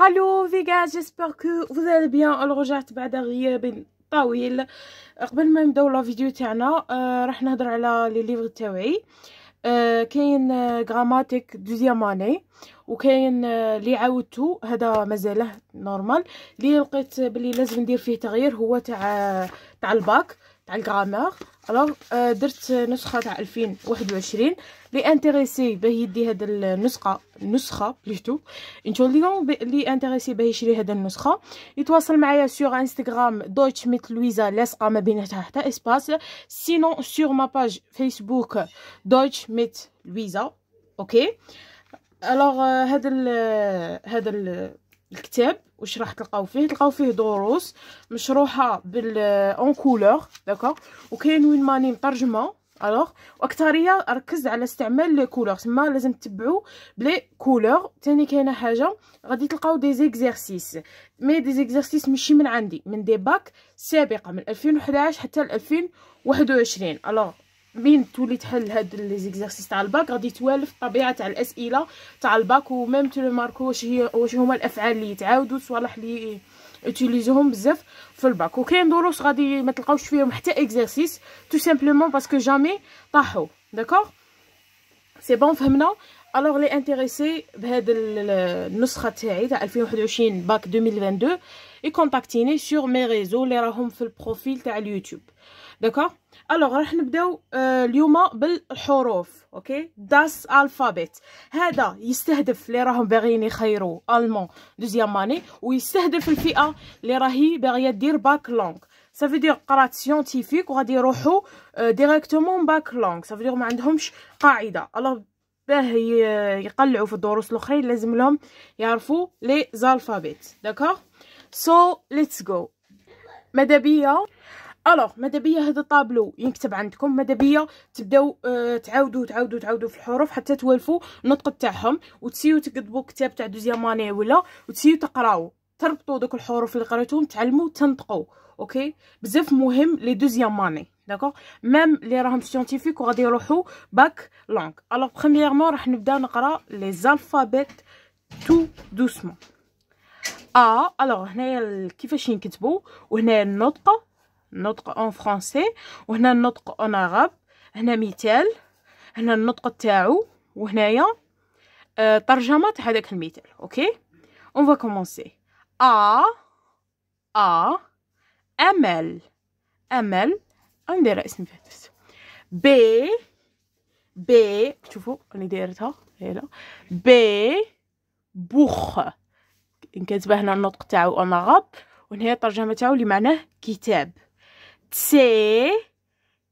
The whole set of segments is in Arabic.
هالو فيغا جيسبر كو فوزال بيان رجعت بعد غياب طويل قبل ما نبداو لا فيديو تاعنا آه راح نهضر على لي ليفغ تاعي آه كاين غراماتيك دوزيام اني وكاين اللي آه عاودتو هذا مازاله نورمال اللي لقيت بلي لازم ندير فيه تغيير هو تاع تاع الباك تاع الغرامير الوغ euh, درت نسخه تاع 2021 لي انتريسي باه يدي هاد النسخه نسخه بليتو انتوليون لي انتريسي باه يشري هاد النسخه يتواصل معايا سور انستغرام دويتش ميت لويزا لاصقه ما بيناتها حتى اسباس سينون سور ما باج فيسبوك دويتش ميت لويزا اوكي الوغ euh, هاد هذا ال الكتاب واش راح تلقاو فيه تلقاو فيه دروس مشروحه بال اون كولور داكوغ وكاين وين ماني مترجمه الوغ واكثريه ركز على استعمال لي كولور تما لازم تتبعوا بلي كولور ثاني كاينه حاجه غادي تلقاو دي زيكزيرسيس مي دي زيكزيرسيس ماشي من عندي من دي باك سابقه من 2011 حتى 2021 الوغ من تولي تحل هاد لي زيكزارسيس تاع الباك غادي توالف الطبيعه تاع الاسئله تاع الباك وميم تلو ماركو واش هي واش هما الافعال اللي يتعاودوا صوالح لي اوتيليزوهم بزاف في الباك وكاين دروس غادي ما تلقاوش فيهم حتى اكزارسيس تو سامبلومون باسكو جامي طاحوا داكوغ سي بون فهمنا الوغ لي انتريسي بهاد النسخه تاعي تاع 2021 باك 2022 يكونتاكتيني سور مي ريزو اللي راهم في البروفيل تاع اليوتيوب داكوغ الوغ راح نبداو آه، اليوم بالحروف اوكي داس الفابيت هذا يستهدف اللي راهم باغيين يخيروا المون دوزيام ماني ويستهدف الفئه اللي راهي باغيه دير باك لونغ سافو دير قرات سيونتيفيك وغادي يروحوا ديريكتومون باك لونغ سافو دير ما عندهمش قاعده الوغ باه آه، يقلعوا في الدروس الاخرين لازم لهم يعرفوا لي زالفابيت داكوغ سو ليتس جو ماذا بيا الوغ ماذا بيا هذا الطابلو ينكتب عندكم ماذا بيا تبداو آه تعاودوا تعاودوا تعاودوا في الحروف حتى توالفوا النطق تاعهم وتسيو تكتبوا كتاب تاع دوزيام اني ولا وتسيو تقراو تربطوا دوك الحروف اللي قريتوهم تعلموا تنطقوا اوكي بزاف مهم لي دوزيام اني داكوغ ميم لي راهم سيونتيفيك وغادي يروحوا باك لونغ الوغ برومييرمون راح نبدا نقرا لي زالفابيت تو دوسمون ا الوغ هنايا كيفاش ينكتبوا وهنايا النطق النطق اون فرونسي وهنا النطق اون عرب هنا مثال هنا النطق تاعو وهنايا ترجمه تاع هذاك المثال اوكي اون فوا كومونسي ا ا امل امل ندير اسم فاتس بي بي شوفوا راني دايرتها هنا بي بوخ كاتبه هنا النطق تاعو اون غاب وهنا هي الترجمه تاعو اللي معناه كتاب تسي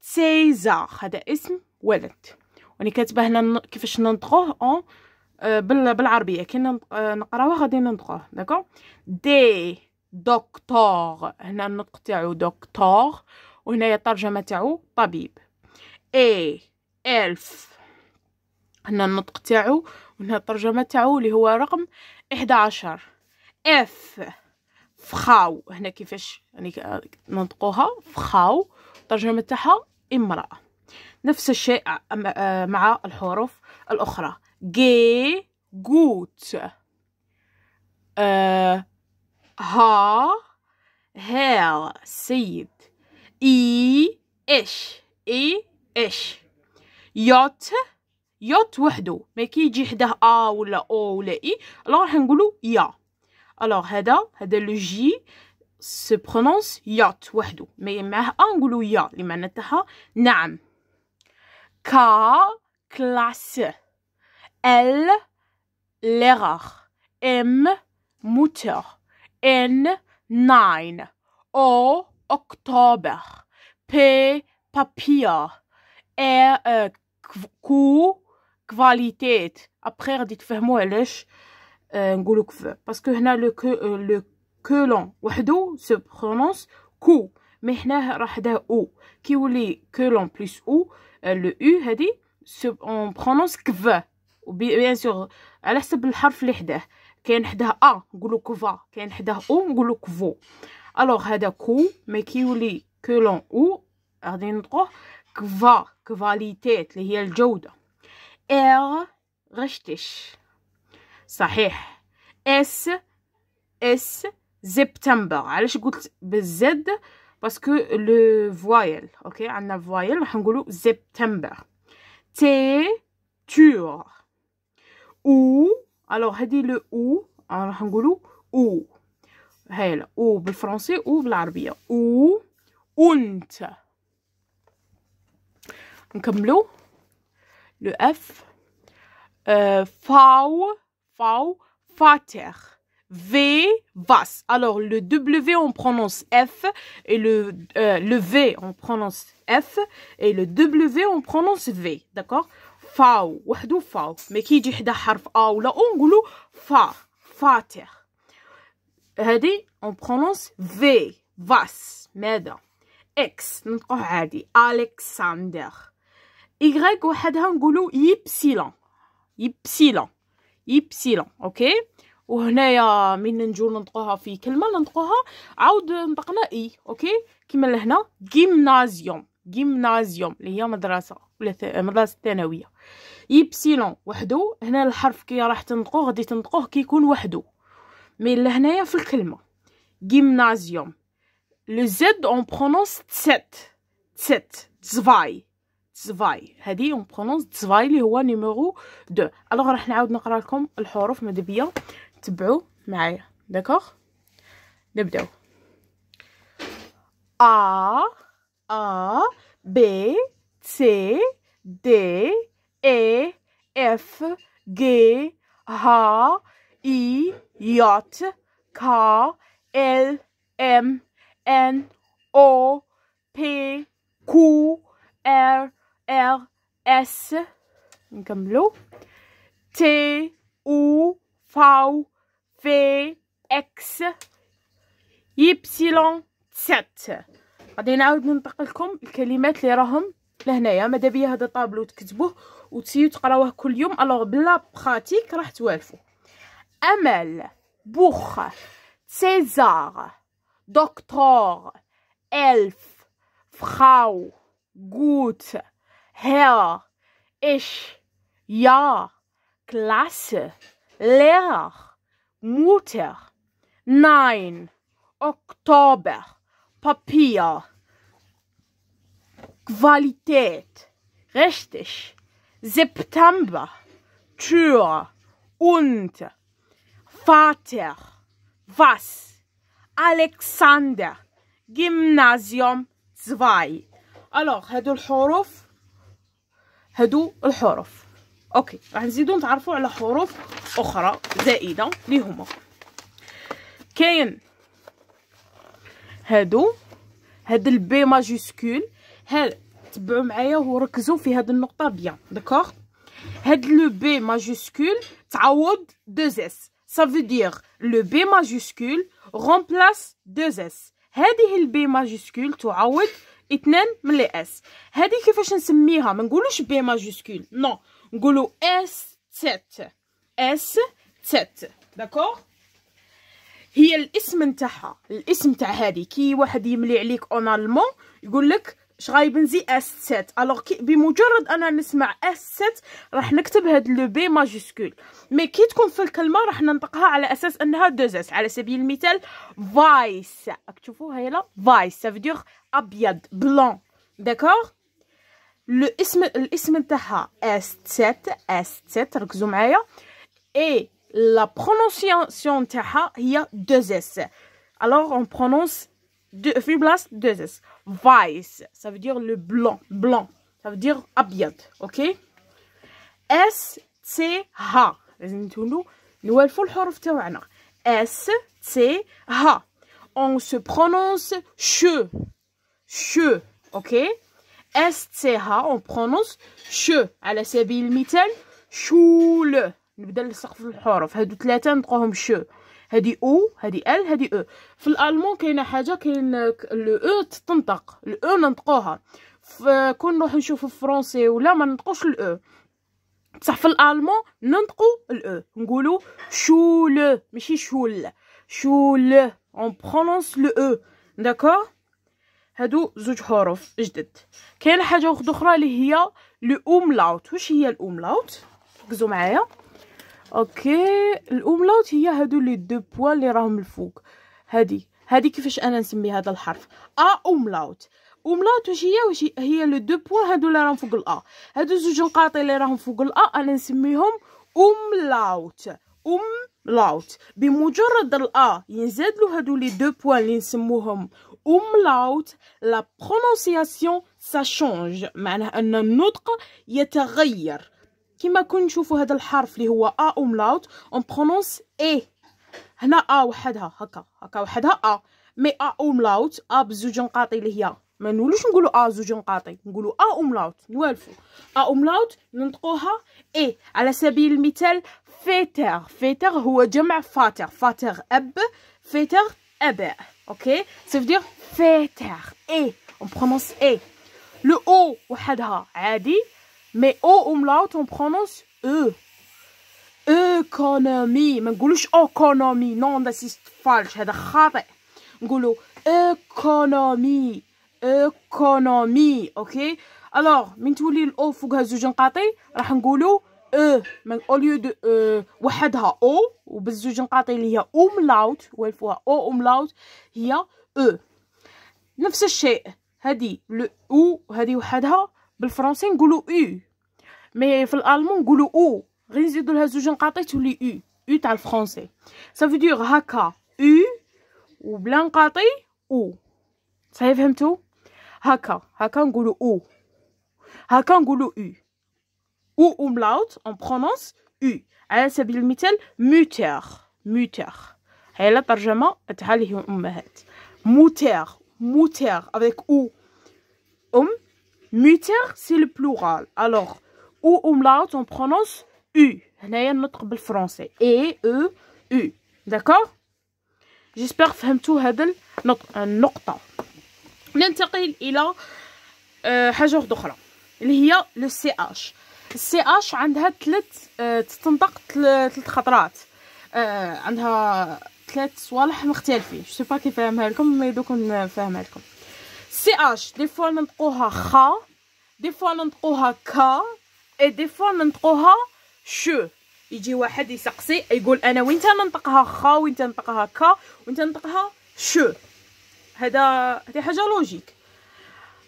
تسيزار هذا اسم ولد وانا كاتبه هنا كيفاش ننطقوه اون آه، بالعربيه كي آه، نقراوه غادي ننطقوه داكو دي دكتور هنا النطق تاعو دكتور هي الترجمه تاعو طبيب اي الف هنا النطق تاعو وهنا الترجمه تاعو اللي هو رقم 11 اف فخاو هنا كيفاش يعني ننطقوها فخاو ترجمة تاعها امرأة نفس الشيء مع الحروف الأخرى جي جوت آه ها هيل سيد اي اش اي اش يوت يوت وحده ما كيجي حداه ا ولا او ولا اي الوغ راح نقولوا يا الوغ هذا هذا لو جي se prononce يات وحده مي معاه ا نقولو يا اللي معناتها نعم كا كلاس ال ليغار ام موتور ان ناين او اكتوبر بي بابير ا كو كواليتيت ابخي غادي تفهموا علاش نقولو كفو باسكو هنا لو كو لو كولون وحدو سو برونونس كو مي هنا راه حداه او كيولي كولون بليس او لو او هادي سو اون برونونس كف بيان سور على حسب الحرف اللي حداه كاين حداه ا نقولو كفا كاين حداه او نقولو كفو الوغ هذا كو مي كيولي كولون او غادي نطقو كفا كفاليتيت اللي هي الجوده ار غشتش صحيح اس اس سبتمبر علاش قلت بالزد باسكو لو فوايل اوكي عندنا فوايل راح نقولو سبتمبر تي تور او الوغ هادي لو او آه، راح نقولو او هايله او بالفرنسي او بالعربيه او انت نكملو لو اف آه، فاو Faou, fater. V, vas. Alors, le W, on prononce F. Et euh, le V, on prononce F. Et le W, on prononce V. D'accord Faw. ouf, ouf. Mais qui dit de la A ou la dit Faw. fater. Hadi, on prononce V, vas. Mèda. X, nous Alexander. Y, ouf, ouf, ypsilon. Ypsilon. يبسيلون اوكي وهنايا من نجو ننطقوها في كلمه ننطقوها عاود نطقنا اي اوكي كيما لهنا جيمنازيوم جيمنازيوم اللي هي مدرسه ولا مدرسه ثانويه يبسيلون وحدو هنا الحرف كي راح تنطقوه غادي تنطقوه كيكون وحدو مي لهنايا في الكلمه جيمنازيوم لو زد اون برونونس تسيت تسيت زفاي تزفاي هذه اون برونونس تزفاي اللي هو نيميرو دو الوغ راح نعاود نقرا لكم الحروف مدبيه تبعوا معايا داكوغ نبداو ا ا بي سي دي اي اف جي ها اي يوت كا ال ام ان او P Q R ار اس نكملو تي او فاو في اكس يبسيلون ست غادي نعاود ننطق لكم الكلمات اللي راهم لهنايا بيا هذا طابلو تكتبوه وتسيو تقراوه كل يوم الوغ بلا براتيك راح توالفوا امل بوخ سيزار دكتور الف فراو غوت Herr, ich, ja, Klasse, Lehrer, Mutter, nein, Oktober, Papier, Qualität, richtig, September, Tür und Vater, was? Alexander, Gymnasium 2. Alors, هذو الحروف هادو الحروف اوكي راح نزيدو نتعرفو على حروف اخرى زائده لي هما كاين هادو هاد البي ماجيسكول هاد تبعوا معايا وركزوا في هاد النقطه بيان داكوغ هاد لو بي ماجيسكول تعوض دو اس سافو veut لو بي ماجيسكول majuscule دو 2 هذه البي ماجيسكول تعوض اثنان من لي اس هذه كيفاش نسميها ما نقولوش بي ماجوسكول نو نقولو اس تات اس تات داكوغ هي الاسم نتاعها الاسم تاع هذه كي واحد يملي عليك اون المون يقول لك اش غايب نزي اس تات الوغ بمجرد انا نسمع اس تات راح نكتب هاد لو بي ماجوسكول مي كي تكون في الكلمه راح ننطقها على اساس انها دوز اس على سبيل المثال فايس راك تشوفوها هايلا فايس سافدور abyad, blanc. D'accord Le ism, l'ism s t s t Et la prononciation il y a deux s Alors on prononce deux, place deux s Vice, ça veut dire le blanc, blanc. Ça veut dire abyad, OK S T H. لازم نتولوا نوالفوا الحروف تاعنا. S T H. On se prononce che. che ok SCH on prononce che على سبيل المثال شول نبدا نلصق في الحروف هادو ثلاثه نطقوهم ش هادي او هادي ال هادي او في الالمان كاينه حاجه كاين لو او تنطق الاو ننطقوها كون نروح نشوفو الفرونسي ولا ما ننطقوش الاو بصح في الالمان ننطقو الاو نقولو شول ماشي شول شول اون برونونس لو او داكور هادو زوج حروف جدد كاين حاجه واحده اخرى اللي هي الاوملاوت واش هي الاوملاوت ركزوا معايا اوكي الاوملاوت هي هادو لي دو بوا اللي راهم الفوق هادي هادي كيفاش انا نسمي هذا الحرف ا اوملاوت اوملاوت واش هي واش هي لو دو بوا هادو اللي راهم فوق الا هادو زوج نقاط اللي راهم فوق الا انا نسميهم اوملاوت اوم لاوت بمجرد الأ ينزاد له هادو لي دو بوان اللي نسموهم لاوت لا برونونسياسيون سا شونج معناه ان النطق يتغير كما كون نشوفوا هذا الحرف اللي هو ا لاوت اون برونونس اي هنا ا وحدها هكا هكا وحدها ا مي ا لاوت ا بزوج نقاطي اللي هي ما نقولوش نقولوا ا آه، زوج نقاطي نقولوا ا آه، اوملاوت نوالفو ا آه، اوملاوت ننطقوها اي على سبيل المثال فيتر فيتر هو جمع فاتر فاتر اب فيتر اباء اوكي سوف دير فيتر اي اون برونونس اي لو او وحدها عادي مي او اوملاوت اون برونونس او ايكونومي ما نقولوش اوكونومي نون داسيست فالش هذا خاطئ نقولوا ايكونومي ايكونومي اوكي الوغ من تولي الاو فوقها زوج نقاطي راح نقولوا او من اوليو دو او وحدها او وبالزوج نقاطي اللي هي اوملاوت والفوها او ملاوت هي او نفس الشيء هذه لو او هذه وحدها بالفرنسي نقولوا او مي في الالمان نقولوا او غير نزيدوا لها زوج نقاطي تولي او او تاع الفرنسي سا فيدير هكا او وبلا نقاطي او صافي فهمتوا Haka, Haka Ngulu ou ».« Haka Ngulu U. Ou umlaut, on prononce U. Elle se bilmitel muter. Muter. Elle a parjama et halihi ummehet. Muter, muter avec U. Um, muter, c'est le plural. Alors, ou umlaut, on prononce U. Elle est notre bel français. E, E, U. D'accord J'espère que vous avez tout notre nocturne. ننتقل الى آه، حاجه واحده اخرى اللي هي لو سي اش السي اش عندها ثلاث آه، تتنطق ثلاث خطرات آه، عندها ثلاث صوالح مختلفين جو سي با كيف فاهمها لكم مي دوك نفهمها لكم سي اش دي فوا ننطقوها خا دي فوا ننطقوها كا اي دي فوا ننطقوها شو يجي واحد يسقسي يقول انا وين تنطقها خا وين تنطقها كا وين تنطقها شو هذا هذه حاجه لوجيك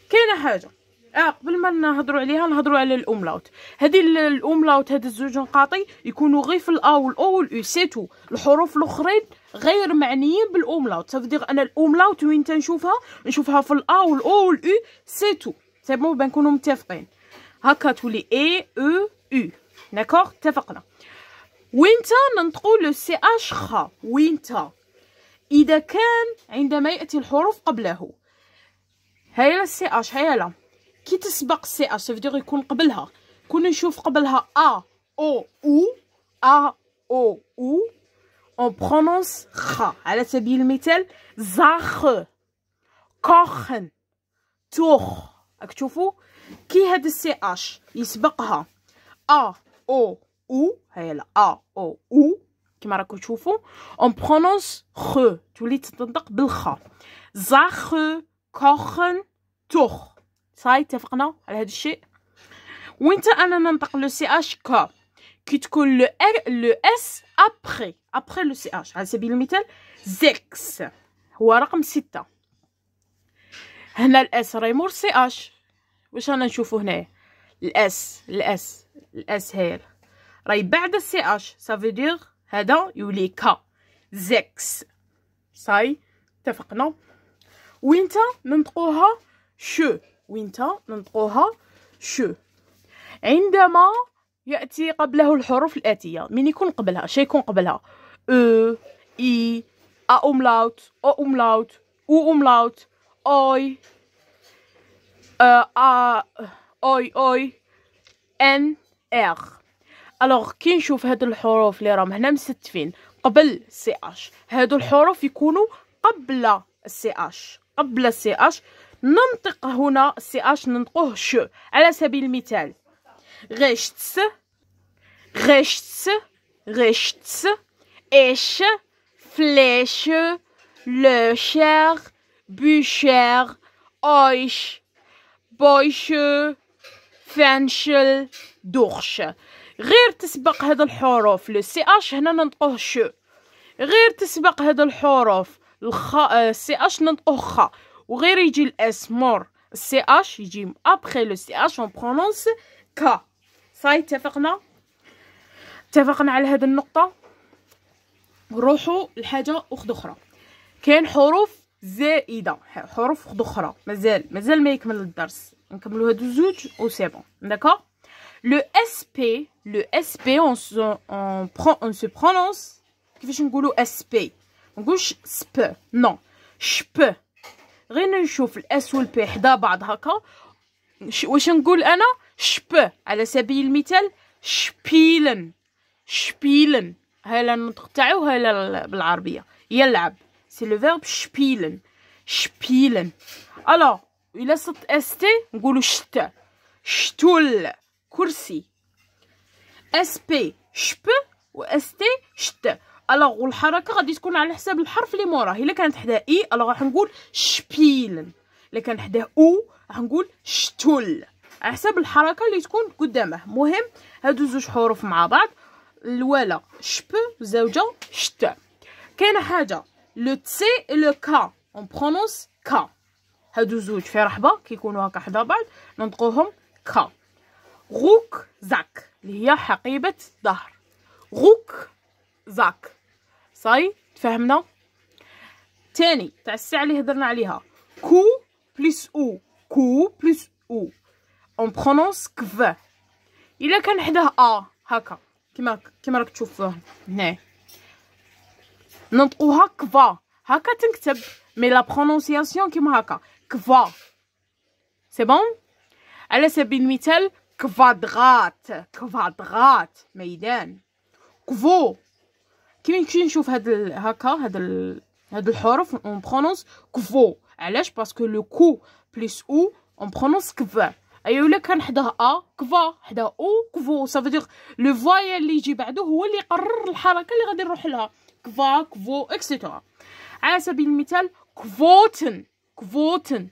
كاينه حاجه اه قبل ما نهضروا عليها نهضروا على الاوملاوت هذه الاوملاوت هاد الزوج نقاطي يكونوا غير في الاو والاو والاو سيتو الحروف الاخرين غير معنيين بالاوملاوت صافي انا الاوملاوت وين تنشوفها نشوفها في الاو والاو والاو سيتو سي بون بنكونوا متفقين هكا تولي اي او او داكوغ اتفقنا وينتا ننطقوا لو سي اش خا وينتا إذا كان عندما يأتي الحروف قبله هاي السي اش هاي لا كي تسبق سي اش سيفدير يكون قبلها كون نشوف قبلها ا او او ا او او اون برونونس خا على سبيل المثال زاخ كوخن توخ راك تشوفو كي هاد السي اش يسبقها ا او او هاي لا ا او او كما راكم تشوفوا اون برونونس خو تولي تنطق بالخا زاخو كوخن توخ صاي اتفقنا على هذا الشيء وانت انا ننطق لو سي اش كا كي تكون لو ار لو اس ابخي ابخي لو سي اش على سبيل المثال زيكس هو رقم ستة هنا الاس راهي مور سي اش واش انا نشوفو هنايا الاس الاس الاس هير راهي بعد السي اش سافيدير دير هذا يولي كا زيكس صاي اتفقنا وينتا ننطقوها شو وينتا ننطقوها شو عندما ياتي قبله الحروف الاتيه من يكون قبلها شي يكون قبلها او اي ا اوملاوت او اوملاوت او اوملاوت اوي ا اي اي ان ار الوغ كي نشوف هاد الحروف اللي راهم هنا مستفين قبل سي اش هادو الحروف يكونوا قبل سي اش قبل سي اش ننطق هنا سي اش ننطقوه شو على سبيل المثال غشتس غشتس غشتس اش فليش لو شير بوشير اويش بويش فانشل دوخش غير تسبق هاد الحروف لو سي اش هنا ننطقوه شو غير تسبق هاد الحروف الخا سي اش ننطقوه خا وغير يجي الاس مور سي اش يجي ابخي لو سي اش اون برونونس كا صاي اتفقنا اتفقنا على هاد النقطه نروحوا لحاجه وخد اخرى كاين حروف زائده حروف وخد اخرى مازال مازال ما يكمل الدرس نكملوا هادو زوج وسي بون داكوغ le SP le SP on se on prend on se prononce كيفاش نقولوا SP ما نقولش سب نو شب غير نشوف الاس والبي حدا بعض هكا واش نقول انا شب على سبيل المثال شبيلن شبيلن هلا النطق تاعو هلا بالعربيه يلعب سي لو فيرب شبيلن شبيلن الو الا صدت اس تي نقولوا شتا شتول كرسي اس بي شب و اس تي شت الوغ والحركه غادي تكون على حساب الحرف اللي موراه الا كانت حدا اي الوغ راح نقول شبيلن الا كان حدا او راح نقول شتول على حساب الحركه اللي تكون قدامه مهم هادو زوج حروف مع بعض الوالا شب زوجة شت كاينه حاجه لو تسي لو كا اون برونونس كا هادو زوج في رحبه كيكونوا هكا حدا بعض ننطقوهم كا غوك زاك اللي هي حقيبة الظهر غوك زاك صاي تفهمنا تاني تاع الساعة اللي هضرنا عليها كو بليس او كو بليس او اون برونونس كف الا كان حداه ا هكا كيما كيما راك تشوف هنا ننطقوها كفا هكا تنكتب مي لا برونونسياسيون كيما هكا كفا سي بون على سبيل المثال كفادغات كفادغات ميدان كفو كي نمشي نشوف هاد ال... هكا هاد ال... هاد الحروف اون برونونس كفو علاش باسكو لو كو بليس او اون برونونس كفا ايوا الا كان حداه ا كفا حداه او كفو سافو دير لو فوايا اللي يجي بعده هو اللي يقرر الحركه اللي غادي نروح لها كفا كفو اكسيتيرا على سبيل المثال كفوتن كفوتن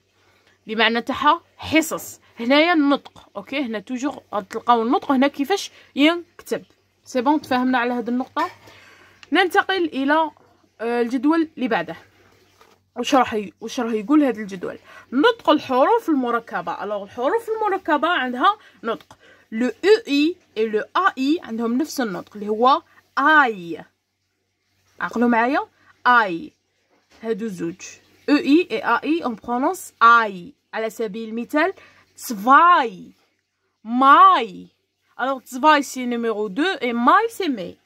بمعنى تاعها حصص هنايا النطق اوكي هنا توجور غتلقاو النطق هنا كيفاش ينكتب سي بون تفاهمنا على هذه النقطه ننتقل الى آه، الجدول اللي بعده واش راح واش راه يقول هذا الجدول نطق الحروف المركبه الوغ الحروف المركبه عندها نطق لو او اي اي لو ا اي عندهم نفس النطق اللي هو اي عقلوا معايا اي هادو زوج او اي اي ا اي اون برونونس اي على سبيل المثال Zwei. Mai. Alors, zwei, c'est numéro 2 et mai, c'est mai.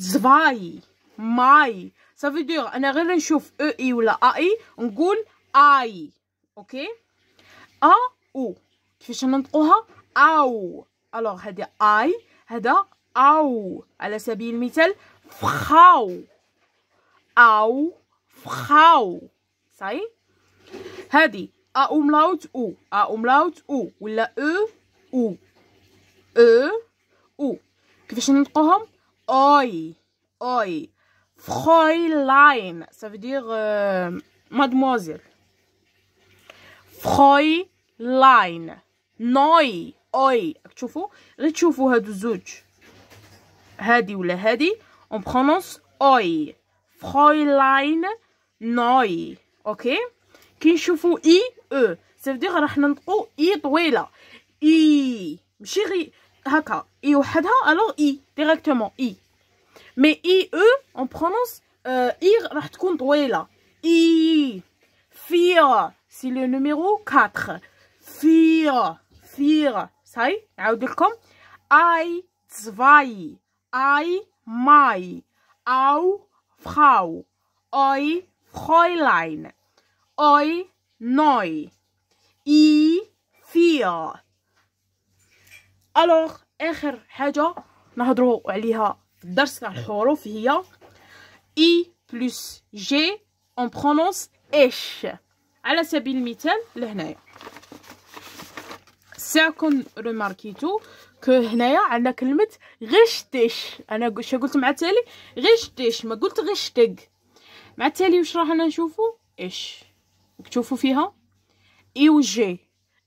Zwei. Mai. Ça veut dire, on a rien chauffe E, I ou la A, I. On goule AI. OK? A ou. كيفاش ننطقوها أو. Alors, c'est C'est AI. هذا I. هذا أو. على سبيل المثال Frau. Ça y est? هذه ا اوملاوت أو ا اوملاوت أو ولا أو أو أو أو كيفاش ننطقوهم اي أوي فخويلاين ça veut dire euh, لاين فخويلاين نوي أوي تشوفوا غير تشوفوا هادو الزوج هادي ولا هادي اون on اي أوي لاين نوي اوكي okay? كي نشوفوا اي او سيفدير راح ننطقو اي طويله اي ماشي غي هكا اي وحدها الوغ اي ديريكتومون اي مي اي او اون برونونس اي راح تكون طويله اي فير سي لو نيميرو 4 فير فير صاي نعاود لكم اي زفاي اي ماي او فراو اي فرويلاين Oi, noi. I, فيا الوغ اخر حاجه نهضرو عليها في الدرس تاع الحروف هي اي بلس جي اون برونونس اش على سبيل المثال لهنايا ساكن روماركيتو كو هنايا عندنا كلمه غشتش انا شا قلت مع التالي غشتش ما قلت غشتك مع التالي واش راح نشوفو اش تشوفوا فيها اي و جي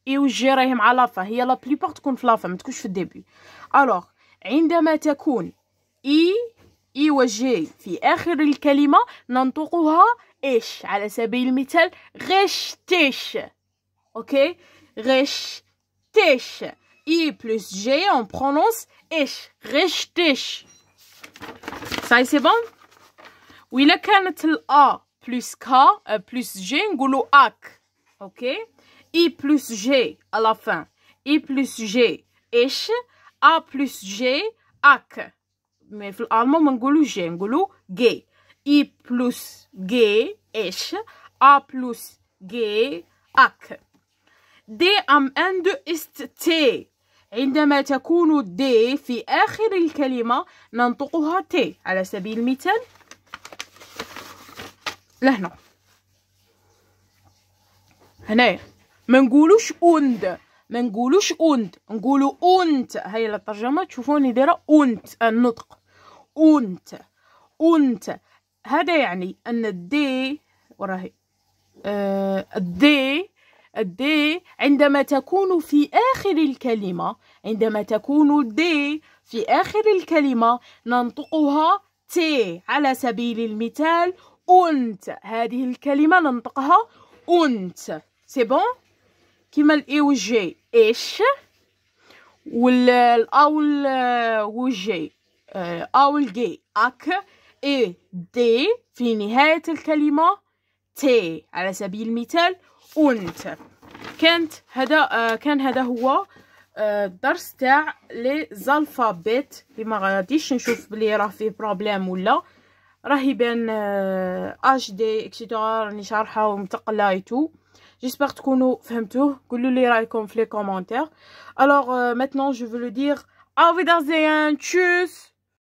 اي و جي راهي مع لافا هي لا بار تكون في لافا ما تكونش في الديبي الوغ عندما تكون اي e، اي e و جي في اخر الكلمه ننطقها ايش على سبيل المثال غشتيش اوكي غشتيش اي بلس جي اون برونونس ايش غشتيش ساي سي بون الا كانت الأ plus K plus G نقولوا ak. Ok? I plus G à la fin I plus G H. A plus G ak. مي في الألمان ما G, جي G. I plus G H. A plus G ak. D am end ist T عندما تكون D في آخر الكلمة ننطقها T على سبيل المثال لهنا هنايا ما نقولوش اوند ما نقولوش اوند نقولو اونت هاي الترجمه تشوفوني دايره اونت النطق اونت اونت هذا يعني ان الدي وراهي آه الدي الدي عندما تكون في آخر الكلمة عندما تكون دي في آخر الكلمة ننطقها تي على سبيل المثال أنت هذه الكلمة ننطقها أنت سي بون كيما الإي والجي إيش والأ والجي أ آه، جي أك إي دي في نهاية الكلمة تي على سبيل المثال أنت كانت هذا آه، كان هذا هو الدرس آه، تاع لي زالفابيت اللي ما غاديش نشوف بلي راه فيه بروبليم ولا راهي بين اش دي اكسيتورا راني شارحه ومتقله ايتو جيسبر تكونوا فهمتوه قولوا لي رايكم في لي كومونتير الوغ ماتنون جو فو لو دير اوفي دازيان تشوس